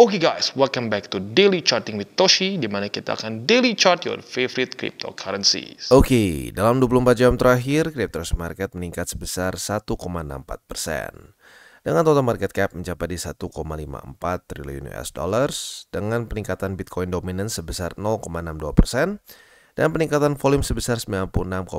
Oke okay guys, welcome back to Daily Charting with Toshi di mana kita akan daily chart your favorite cryptocurrencies. Oke, okay, dalam 24 jam terakhir, crypto market meningkat sebesar 1,64% dengan total market cap mencapai di 1,54 triliun US dollars dengan peningkatan Bitcoin dominance sebesar 0,62% dan peningkatan volume sebesar 96,99%.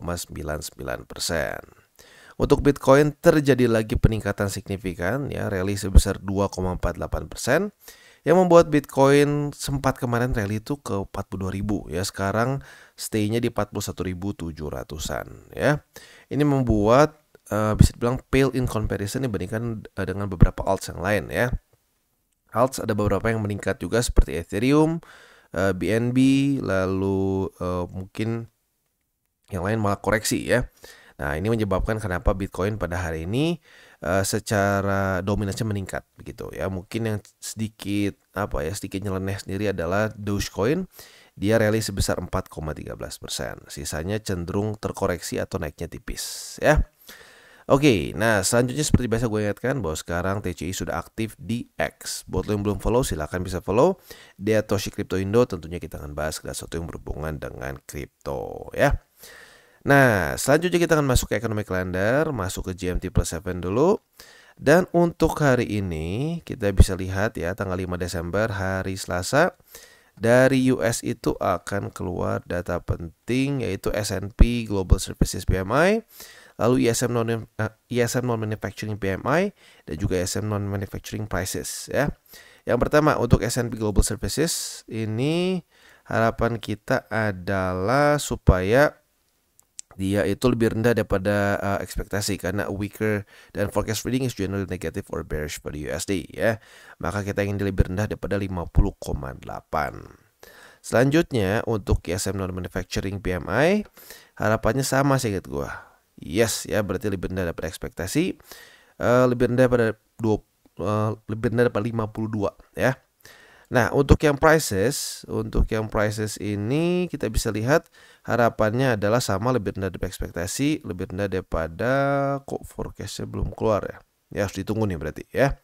Untuk Bitcoin terjadi lagi peningkatan signifikan ya, rally sebesar 2,48 persen yang membuat Bitcoin sempat kemarin rally itu ke 42.000 ya sekarang stay-nya di 41.700-an ya. Ini membuat uh, bisa dibilang pale in comparison dibandingkan uh, dengan beberapa alts yang lain ya. Alts ada beberapa yang meningkat juga seperti Ethereum, uh, eh, BNB, lalu uh, mungkin yang lain malah koreksi ya. Nah, ini menyebabkan kenapa Bitcoin pada hari ini Eh, secara dominasi meningkat begitu ya. Mungkin yang sedikit apa ya sedikit nyeleneh sendiri adalah Dogecoin dia rally sebesar 4,13%. persen Sisanya cenderung terkoreksi atau naiknya tipis ya. Oke, nah selanjutnya seperti biasa gue ingatkan bahwa sekarang TCI sudah aktif di X. Buat lo yang belum follow silahkan bisa follow. Dia Toshi Crypto Indo tentunya kita akan bahas segala sesuatu yang berhubungan dengan crypto ya. Nah, selanjutnya kita akan masuk ke economic calendar, masuk ke GMT plus 7 dulu. Dan untuk hari ini kita bisa lihat ya tanggal 5 Desember hari Selasa dari US itu akan keluar data penting yaitu S&P Global Services PMI, lalu ISM e non ISM eh, e non manufacturing PMI dan juga ISM e non manufacturing prices ya. Yang pertama untuk S&P Global Services ini harapan kita adalah supaya dia itu lebih rendah daripada uh, ekspektasi karena weaker dan forecast reading is generally negative or bearish pada USD ya. Maka kita ingin lebih rendah daripada 50,8. Selanjutnya untuk ISM non manufacturing PMI harapannya sama sih gitu gua. Yes ya berarti lebih rendah daripada ekspektasi. Uh, lebih rendah pada 2 uh, lebih rendah daripada 52 ya. Nah, untuk yang prices, untuk yang prices ini kita bisa lihat harapannya adalah sama lebih rendah dari ekspektasi, lebih rendah daripada kok forecastnya belum keluar ya. Ya harus ditunggu nih berarti ya.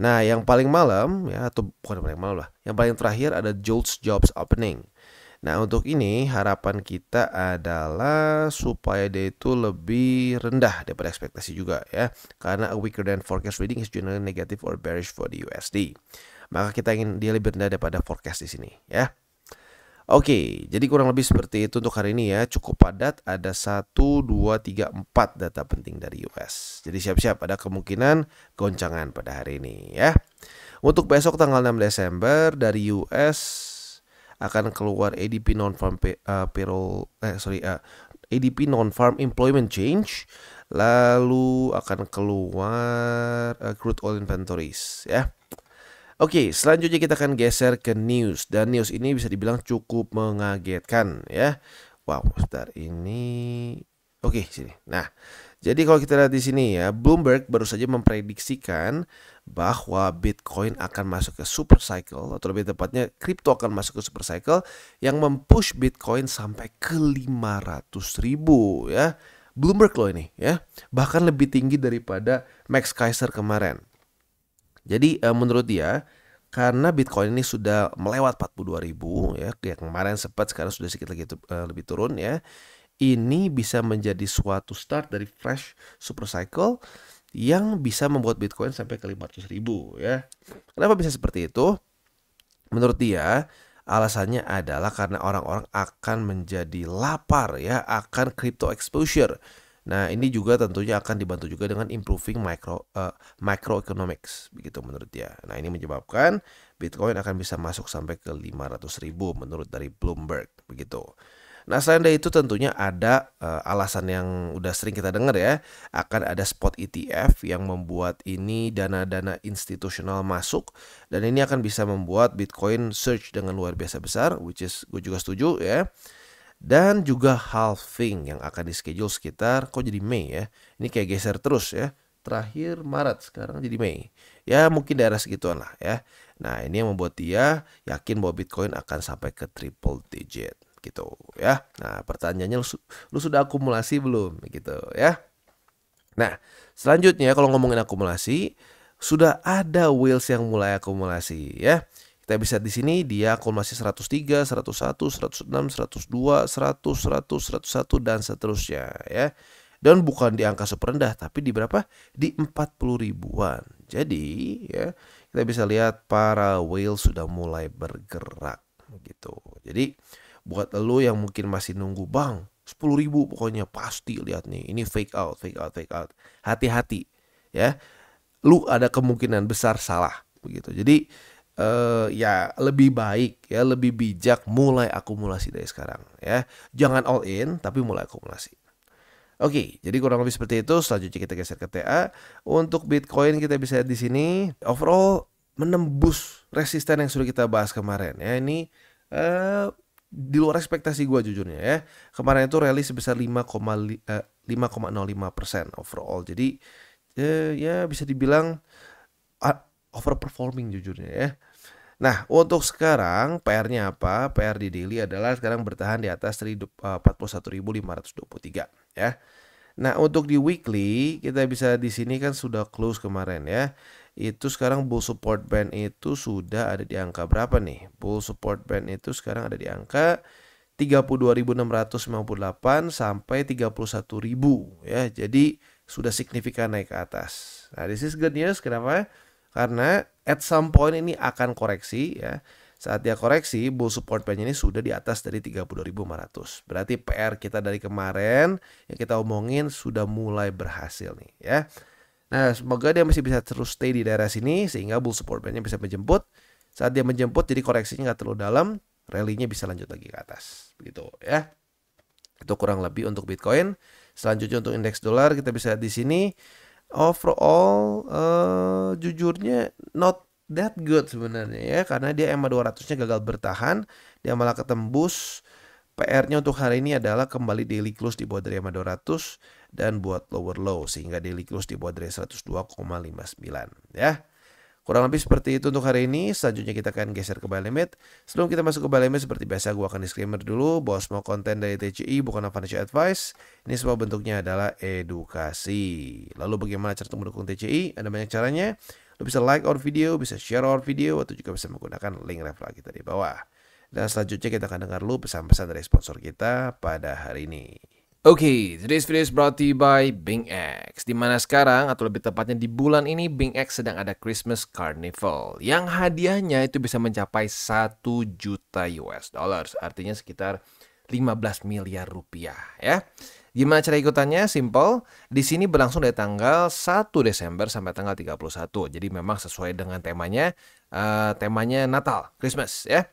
Nah, yang paling malam ya atau bukan paling malam lah, yang paling terakhir ada Jolts Jobs Opening. Nah, untuk ini harapan kita adalah supaya dia itu lebih rendah daripada ekspektasi juga ya. Karena a weaker than forecast reading is generally negative or bearish for the USD maka kita ingin dia lebih rendah daripada forecast di sini ya. Oke, jadi kurang lebih seperti itu untuk hari ini ya. Cukup padat, ada 1, 2, 3, 4 data penting dari US. Jadi siap-siap ada kemungkinan goncangan pada hari ini ya. Untuk besok tanggal 6 Desember dari US akan keluar ADP non farm uh, eh, payroll eh sorry uh, eh, ADP non farm employment change lalu akan keluar uh, crude oil inventories ya. Oke, selanjutnya kita akan geser ke news dan news ini bisa dibilang cukup mengagetkan ya. Wow, sebentar ini Oke, sini. Nah, jadi kalau kita lihat di sini ya, Bloomberg baru saja memprediksikan bahwa Bitcoin akan masuk ke super cycle atau lebih tepatnya kripto akan masuk ke super cycle yang mempush Bitcoin sampai ke ratus ribu ya. Bloomberg loh ini ya, bahkan lebih tinggi daripada Max Kaiser kemarin. Jadi uh, menurut dia karena Bitcoin ini sudah melewat ribu ya, kayak kemarin sempat sekarang sudah sedikit lagi uh, lebih turun ya. Ini bisa menjadi suatu start dari fresh super cycle yang bisa membuat Bitcoin sampai ke ribu ya. Kenapa bisa seperti itu? Menurut dia, Alasannya adalah karena orang-orang akan menjadi lapar ya akan crypto exposure Nah, ini juga tentunya akan dibantu juga dengan improving micro uh, microeconomics begitu menurut dia. Nah, ini menyebabkan Bitcoin akan bisa masuk sampai ke ratus ribu menurut dari Bloomberg begitu. Nah, selain dari itu tentunya ada uh, alasan yang udah sering kita dengar ya, akan ada spot ETF yang membuat ini dana-dana institusional masuk dan ini akan bisa membuat Bitcoin surge dengan luar biasa besar which is gue juga setuju ya dan juga halving yang akan di schedule sekitar kok jadi Mei ya. Ini kayak geser terus ya. Terakhir Maret sekarang jadi Mei. Ya mungkin daerah segituan lah ya. Nah ini yang membuat dia yakin bahwa Bitcoin akan sampai ke triple digit gitu ya. Nah pertanyaannya lu, lu sudah akumulasi belum gitu ya. Nah selanjutnya kalau ngomongin akumulasi sudah ada wheels yang mulai akumulasi ya. Kita bisa di sini dia akumulasi 103, 101, 106, 102, 100, 100, 101 dan seterusnya ya. Dan bukan di angka super rendah tapi di berapa? Di 40 ribuan. Jadi ya kita bisa lihat para whale sudah mulai bergerak gitu. Jadi buat lo yang mungkin masih nunggu bang 10 ribu pokoknya pasti lihat nih ini fake out fake out fake out hati-hati ya lu ada kemungkinan besar salah begitu jadi uh, ya lebih baik ya lebih bijak mulai akumulasi dari sekarang ya jangan all in tapi mulai akumulasi oke jadi kurang lebih seperti itu selanjutnya kita geser ke TA untuk Bitcoin kita bisa di sini overall menembus resisten yang sudah kita bahas kemarin ya ini uh, di luar ekspektasi gue jujurnya ya kemarin itu rally sebesar 5,05 eh, persen overall jadi uh, ya bisa dibilang uh, overperforming jujurnya ya. Nah, untuk sekarang PR-nya apa? PR di daily adalah sekarang bertahan di atas 41.523 eh, ya. Nah, untuk di weekly kita bisa di sini kan sudah close kemarin ya. Itu sekarang bull support band itu sudah ada di angka berapa nih? Bull support band itu sekarang ada di angka 32.658 sampai 31.000 ya. Jadi sudah signifikan naik ke atas. Nah, this is good news. Kenapa? karena at some point ini akan koreksi ya. Saat dia koreksi, bull support band ini sudah di atas dari 30.500. Berarti PR kita dari kemarin yang kita omongin sudah mulai berhasil nih ya. Nah, semoga dia masih bisa terus stay di daerah sini sehingga bull support bandnya bisa menjemput. Saat dia menjemput jadi koreksinya nggak terlalu dalam, rally-nya bisa lanjut lagi ke atas. Begitu ya. Itu kurang lebih untuk Bitcoin. Selanjutnya untuk indeks dolar kita bisa di sini overall uh, jujurnya not that good sebenarnya ya karena dia EMA 200-nya gagal bertahan, dia malah ketembus. PR-nya untuk hari ini adalah kembali daily close di bawah dari EMA 200 dan buat lower low sehingga daily close di bawah dari 102,59 ya. Kurang lebih seperti itu untuk hari ini. Selanjutnya kita akan geser ke limit Sebelum kita masuk ke limit seperti biasa gue akan disclaimer dulu bahwa semua konten dari TCI bukan financial advice. Ini semua bentuknya adalah edukasi. Lalu bagaimana cara untuk mendukung TCI? Ada banyak caranya. Lo bisa like our video, bisa share our video, atau juga bisa menggunakan link referral kita di bawah. Dan selanjutnya kita akan dengar lu pesan-pesan dari sponsor kita pada hari ini. Oke, okay, today's video is brought to you by Bing X. Di mana sekarang, atau lebih tepatnya di bulan ini, Bing X sedang ada Christmas Carnival. Yang hadiahnya itu bisa mencapai 1 juta US dollars. Artinya sekitar 15 miliar rupiah ya. Gimana cara ikutannya? Simple. Di sini berlangsung dari tanggal 1 Desember sampai tanggal 31. Jadi memang sesuai dengan temanya, uh, temanya Natal, Christmas ya.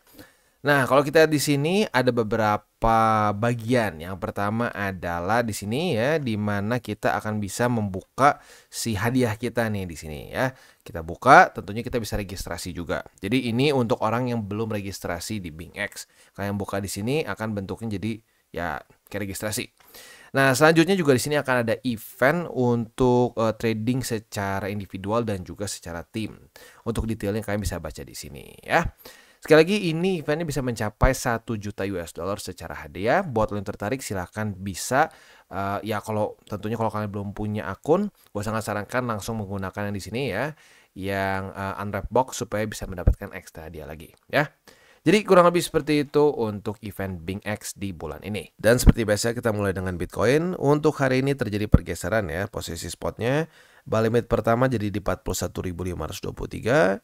Nah, kalau kita di sini ada beberapa bagian. Yang pertama adalah di sini ya, di mana kita akan bisa membuka si hadiah kita nih di sini ya. Kita buka, tentunya kita bisa registrasi juga. Jadi ini untuk orang yang belum registrasi di Bing BingX. Kalian buka di sini akan bentuknya jadi ya kayak registrasi. Nah, selanjutnya juga di sini akan ada event untuk uh, trading secara individual dan juga secara tim. Untuk detailnya kalian bisa baca di sini ya. Sekali lagi ini eventnya bisa mencapai 1 juta US dollar secara hadiah. Buat lo yang tertarik silahkan bisa uh, ya kalau tentunya kalau kalian belum punya akun, gue sangat sarankan langsung menggunakan yang di sini ya, yang uh, unwrap box supaya bisa mendapatkan ekstra hadiah lagi ya. Jadi kurang lebih seperti itu untuk event Bing X di bulan ini. Dan seperti biasa kita mulai dengan Bitcoin. Untuk hari ini terjadi pergeseran ya posisi spotnya. Balimit pertama jadi di 41.523.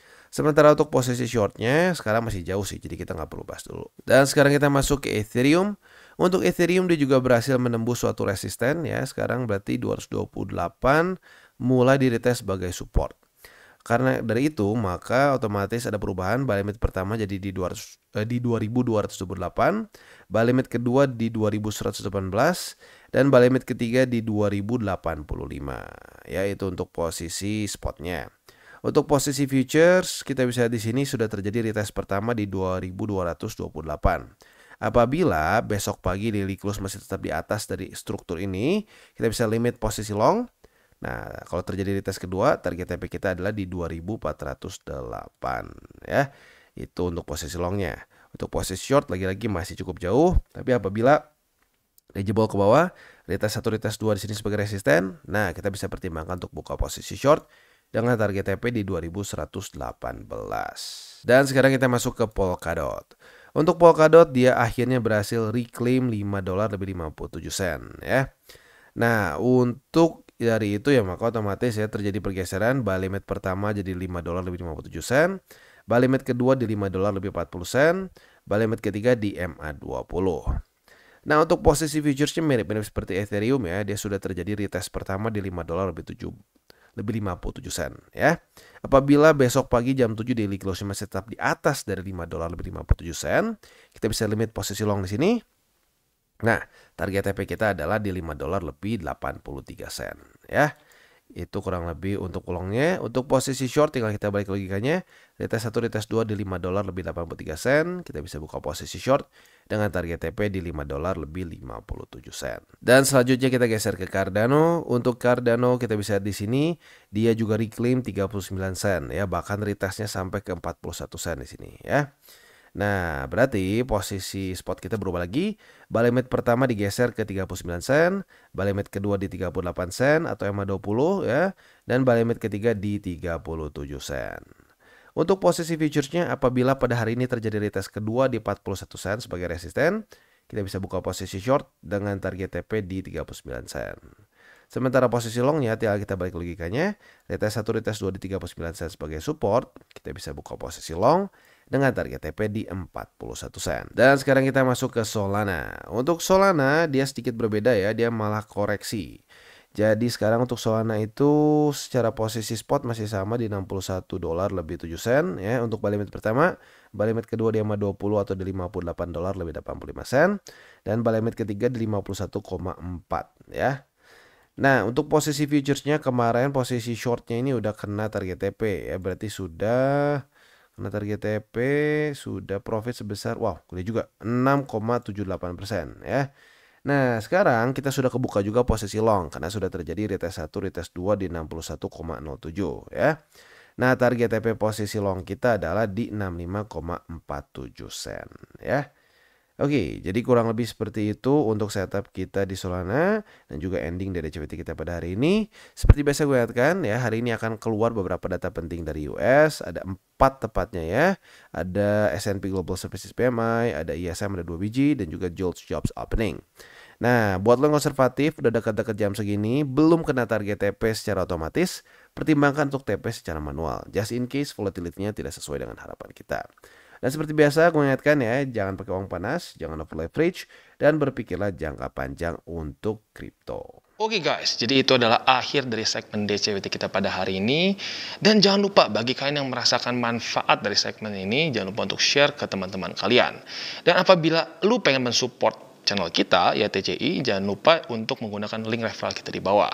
Sementara untuk posisi shortnya sekarang masih jauh sih, jadi kita nggak perlu bahas dulu. Dan sekarang kita masuk ke Ethereum. Untuk Ethereum dia juga berhasil menembus suatu resisten ya. Sekarang berarti 228 mulai diretest sebagai support. Karena dari itu maka otomatis ada perubahan buy limit pertama jadi di 200 eh, di 2228, buy limit kedua di 2118 dan buy limit ketiga di 2085. Ya itu untuk posisi spotnya. Untuk posisi futures, kita bisa di sini sudah terjadi retest pertama di 2228. Apabila besok pagi daily close masih tetap di atas dari struktur ini, kita bisa limit posisi long. Nah, kalau terjadi retest kedua, target TP kita adalah di 2408 ya. Itu untuk posisi longnya. Untuk posisi short lagi-lagi masih cukup jauh, tapi apabila dia jebol ke bawah, retest satu retest dua di sini sebagai resisten. Nah, kita bisa pertimbangkan untuk buka posisi short dengan target TP di 2118. Dan sekarang kita masuk ke Polkadot. Untuk Polkadot dia akhirnya berhasil reclaim 5 dolar lebih 57 sen ya. Nah, untuk dari itu ya maka otomatis ya terjadi pergeseran buy limit pertama jadi 5 dolar lebih 57 sen, buy limit kedua di 5 dolar lebih 40 sen, buy limit ketiga di MA20. Nah untuk posisi futuresnya mirip-mirip seperti Ethereum ya, dia sudah terjadi retest pertama di 5 dolar lebih 7 lebih 57 sen ya. Apabila besok pagi jam 7 daily close masih tetap di atas dari 5 dolar lebih 57 sen, kita bisa limit posisi long di sini. Nah, target TP kita adalah di 5 dolar lebih 83 sen ya itu kurang lebih untuk ulongnya untuk posisi short tinggal kita balik logikanya di tes 1 di tes 2 di 5 dolar lebih 83 sen kita bisa buka posisi short dengan target TP di 5 dolar lebih 57 sen dan selanjutnya kita geser ke Cardano untuk Cardano kita bisa di sini dia juga reclaim 39 sen ya bahkan retestnya sampai ke 41 sen di sini ya Nah, berarti posisi spot kita berubah lagi. Balimet pertama digeser ke 39 sen, balimet kedua di 38 sen atau EMA 20 ya, dan balimet ketiga di 37 sen. Untuk posisi futuresnya apabila pada hari ini terjadi retest kedua di 41 sen sebagai resisten, kita bisa buka posisi short dengan target TP di 39 sen. Sementara posisi longnya tinggal kita balik logikanya, retest 1, retest 2 di 39 sen sebagai support, kita bisa buka posisi long dengan target TP di 41 sen. Dan sekarang kita masuk ke Solana. Untuk Solana dia sedikit berbeda ya, dia malah koreksi. Jadi sekarang untuk Solana itu secara posisi spot masih sama di 61 dolar lebih 7 sen ya untuk balimit pertama, balimit kedua di 20 atau di 58 dolar lebih 85 sen dan balimit ketiga di 51,4 ya. Nah, untuk posisi futuresnya kemarin posisi shortnya ini udah kena target TP ya, berarti sudah karena target TP sudah profit sebesar wow, gede juga 6,78 persen ya. Nah sekarang kita sudah kebuka juga posisi long karena sudah terjadi retest 1, retest 2 di 61,07 ya. Nah target TP posisi long kita adalah di 65,47 sen ya. Oke, jadi kurang lebih seperti itu untuk setup kita di Solana dan juga ending dari CPT kita pada hari ini. Seperti biasa gue katakan ya, hari ini akan keluar beberapa data penting dari US, ada empat tepatnya ya. Ada S&P Global Services PMI, ada ISM ada 2 biji dan juga JOLTS Jobs Opening. Nah, buat lo yang konservatif udah dekat-dekat jam segini belum kena target TP secara otomatis, pertimbangkan untuk TP secara manual just in case volatilitasnya tidak sesuai dengan harapan kita. Dan seperti biasa aku ingatkan ya, jangan pakai uang panas, jangan over leverage, dan berpikirlah jangka panjang untuk kripto. Oke okay guys, jadi itu adalah akhir dari segmen DCWT kita pada hari ini. Dan jangan lupa bagi kalian yang merasakan manfaat dari segmen ini, jangan lupa untuk share ke teman-teman kalian. Dan apabila lu pengen mensupport channel kita, ya TCI, jangan lupa untuk menggunakan link referral kita di bawah.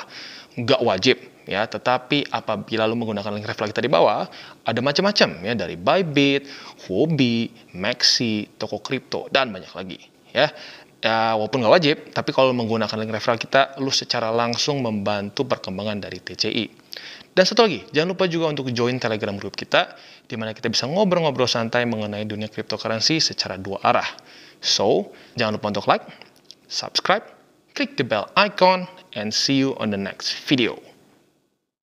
Nggak wajib, ya tetapi apabila lu menggunakan link referral kita di bawah ada macam-macam ya dari Bybit, Huobi, Maxi, toko kripto dan banyak lagi ya ya walaupun nggak wajib, tapi kalau menggunakan link referral kita, lu secara langsung membantu perkembangan dari TCI. Dan satu lagi, jangan lupa juga untuk join Telegram grup kita, di mana kita bisa ngobrol-ngobrol santai mengenai dunia cryptocurrency secara dua arah. So, jangan lupa untuk like, subscribe, klik the bell icon, and see you on the next video.